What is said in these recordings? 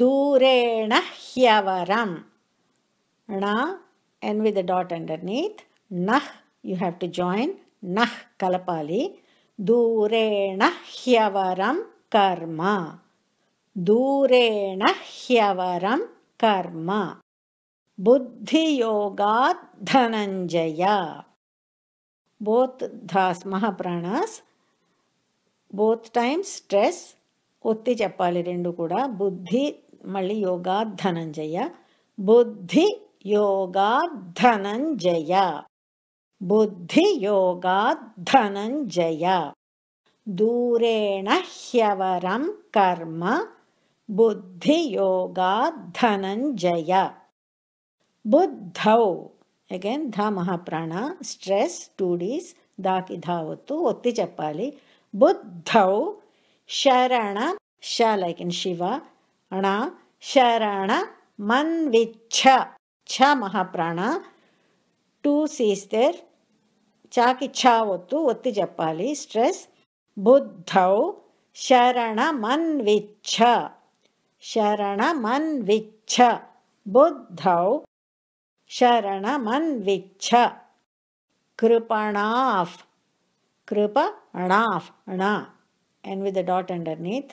దూరేణ హ్యవరం ణ N with dot underneath నీత్ నహ్ యు హ్యావ్ టు జాయిన్ నహ్ కలపాలి దూరేణ హ్యవరం కర్మ దూరేణ హ్యవరం కర్మ బుద్ధియోగాత్ ధనంజయ బోత్ ధాస్ మహాప్రాణాస్ బోత్ టైమ్స్ స్ట్రెస్ ఒత్తి చెప్పాలి రెండు కూడా బుద్ధి मल्ली योगा धनंजय बुद्धि योगा धनंजय बुद्धि योगा धनंजय दूरेण ह्यवरम कर्म बुद्धि योगा धनंजय बुद्धौ अगेन ध महाप्राण स्ट्रेस टू डी दाकि धावत ओत्ति चपाली बुद्धौ शरण शाल लाइक इन शिवा ಅಣ ಶರಣ ಮನ್ವಿಚ್ಛ ಛ మహాప్రాణ టూ సీస్ దేర్ చాకి ఛా ఒత్తు ఒత్తి చెప్పాలి స్ట్రెస్ బుద్ధౌ శరణమన్విచ్ఛ శరణమన్విచ్ఛ బుద్ధౌ శరణమన్విచ్ఛ కృపణాఫ్ కృప అణాఫ్ అణా అండ్ విత్ డాట్ అండర్నీత్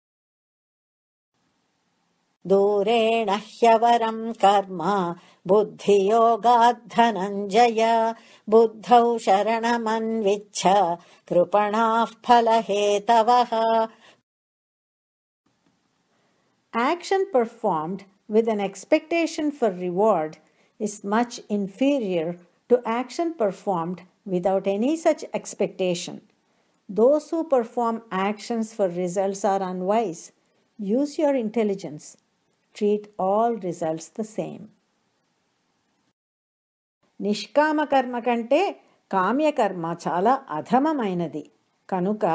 दूरेण ह्यवरम् कर्म बुद्धियोगाद्धनञ्जय बुद्धौ शरणमन्विच्छ कृपणाः फलहेतवः Action performed with an expectation for reward is much inferior to action performed without any such expectation. Those who perform actions for results are unwise. Use your intelligence. Treat all results the same నిష్కామకర్మ కంటే కామ్యకర్మ చాలా అధమమైనది కనుక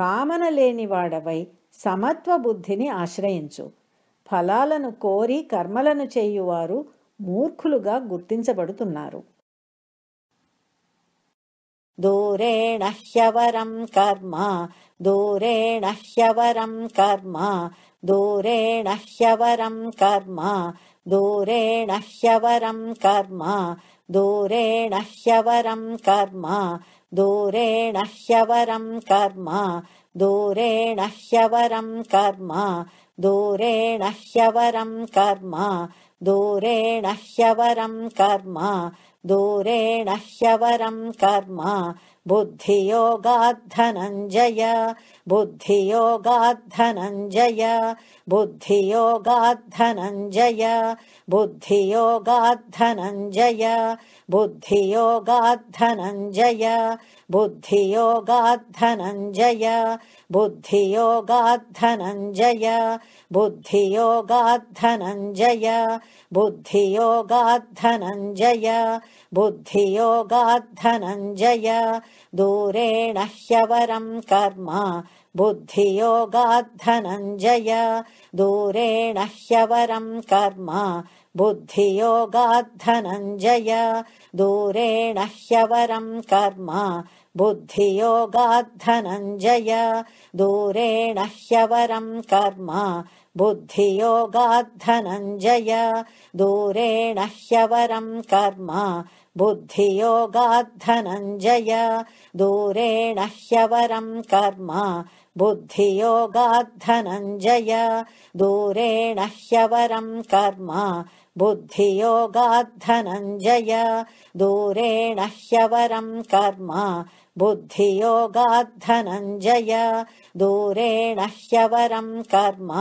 కామన లేనివాడవై సమత్వ బుద్ధిని ఆశ్రయించు ఫలాలను కోరి కర్మలను చేయువారు మూర్ఖులుగా గుర్తించబడుతున్నారు ह्यवरम् कर्म ह्यवरम् कर्म ह्यवरम् कर्म ह्यवरम् कर्म ह्यवरम् कर्म ह्यवरम् कर्म ह्यवरम् कर्म ह्यवरम् कर्म ह्यवरम् कर्म दूरेण ह्यवरम् कर्म बुद्धियोगाद्धनञ्जय बुद्धियोगाद्धनञ्जय बुद्धियोगाद्धनञ्जय बुद्धियोगाद्धनञ्जय बुद्धियोगाद्धनञ्जय बुद्धियोगाद्धनञ्जय बुद्धियोगाद्धनञ्जय बुद्धियोगाद्धनञ्जय बुद्धियोगाद्धनञ्जय बुद्धियोगाद्धनञ्जय ह्यवरम् कर्म बुद्धियोगाद्धनञ्जय ह्यवरम् कर्म बुद्धियोगाद्धनञ्जय ह्यवरम् कर्म बुद्धियोगाद्धनञ्जय ह्यवरम् कर्म बुद्धियोगाद्धनञ्जय ह्यवरम् कर्म बुद्धियोगाद्धनञ्जय ह्यवरम् कर्म बुद्धियोगाद्धनञ्जय ह्यवरम् कर्म बुद्धियोगाद्धनञ्जय ह्यवरम् कर्म बुद्धियोगाद्धनञ्जय ह्यवरम् कर्म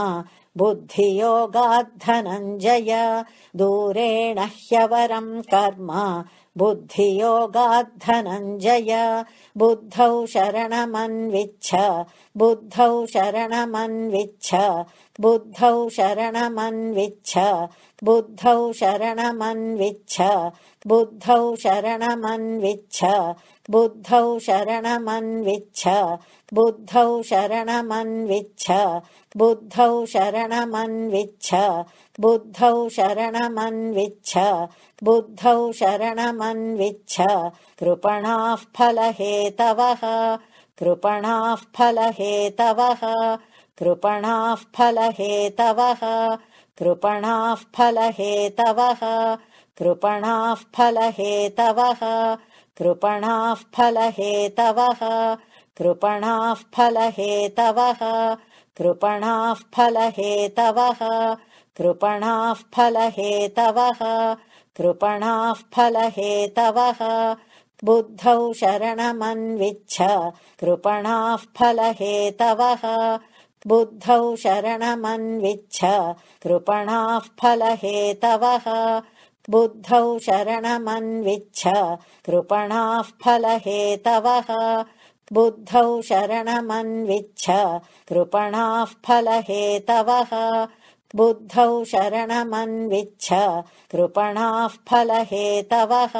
बुद्धियोगाद्धनञ्जय ह्यवरम् कर्म बुद्धियोगाद्धनञ्जय बुद्धौ शरणमन्विच्छ बुद्धौ शरणमन्विच्छ बुद्धौ शरणमन्विच्छ बुद्धौ शरणमन्विच्छ बुद्धौ शरणमन्विच्छ बुद्धौ शरणमन्विच्छ बुद्धौ शरणमन्विच्छ बुद्धौ शरणमन्विच्छ बुद्धौ शरणमन्विच्छ बुद्धौ शरणमन्विच्छ कृपणाः फलहेतवः कृपणाः फलहेतवः कृपणाः फलहेतवः कृपणाः फलहेतवः कृपणाः फलहेतवः कृपणाः फलहेतवः बुद्धौ शरणमन्विच्छ कृपणाः फलहेतवः बुद्धौ शरणमन्विच्छ कृपणाः फलहेतवः बुद्धौ शरणमन्विच्छ कृपणाः फलहेतवः बुद्धौ शरणमन्विच्छ कृपणाः फलहेतवः बुद्धौ शरणमन्विच्छ कृपणाः फलहेतवः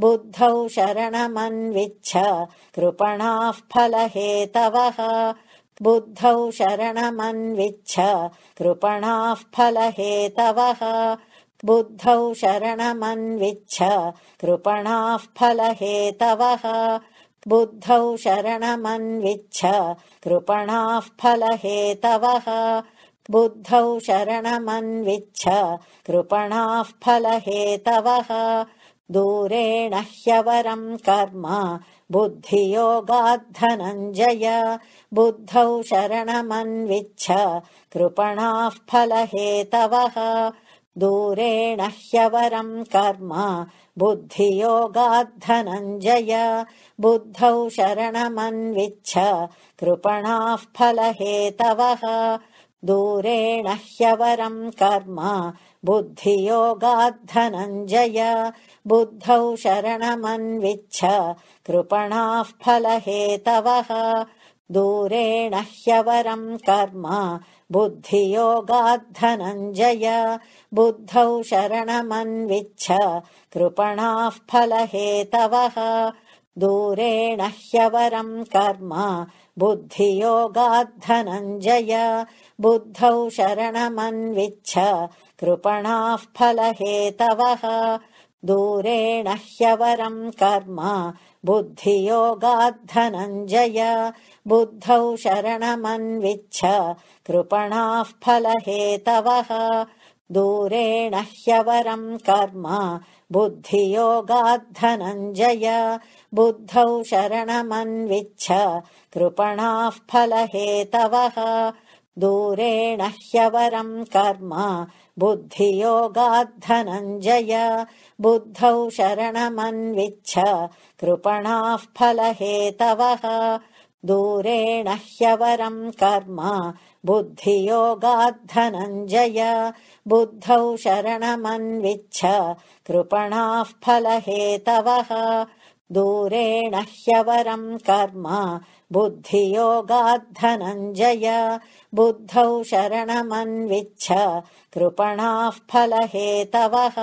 बुद्धौ शरणमन्विच्छ कृपणाः फलहेतवः बुद्धौ शरणमन्विच्छ कृपणाः फलहेतवः बुद्धौ शरणमन्विच्छ कृपणाः फलहेतवः बुद्धौ शरणमन्विच्छ कृपणाः फलहेतवः बुद्धौ शरणमन्विच्छ कृपणाः फलहेतवः ह्यवरम् कर्म बुद्धियोगाद्धनञ्जय बुद्धौ शरणमन्विच्छ कृपणाः फलहेतवः दूरेण ह्यवरम् कर्म बुद्धियोगाद्धनञ्जय बुद्धौ कृपणाः फलहेतवः ह्यवरम् कर्म बुद्धियोगाद्धनञ्जय बुद्धौ शरणमन्विच्छ कृपणाः फलहेतवः दूरेण ह्यवरम् कर्म बुद्धियोगाद्धनञ्जय बुद्धौ शरणमन्विच्छ कृपणाः फलहेतवः ह्यवरम् कर्म बुद्धियोगाद्धनञ्जय बुद्धौ शरणमन्विच्छ कृपणाः फलहेतवः ह्यवरम् कर्म बुद्धियोगाद्धनञ्जय बुद्धौ कृपणाः फलहेतवः ह्यवरम् कर्म बुद्धियोगाद्धनञ्जय बुद्धौ शरणमन्विच्छ कृपणाः फलहेतवः ह्यवरम् कर्म बुद्धियोगाद्धनञ्जय बुद्धौ शरणमन्विच्छ कृपणाः फलहेतवः दूरेण ह्यवरम् कर्म बुद्धियोगाद्धनञ्जय बुद्धौ शरणमन्विच्छ कृपणाः फलहेतवः दूरेण ह्यवरम् कर्म बुद्धियोगाद्धनञ्जय बुद्धौ शरणमन्विच्छ कृपणाः फलहेतवः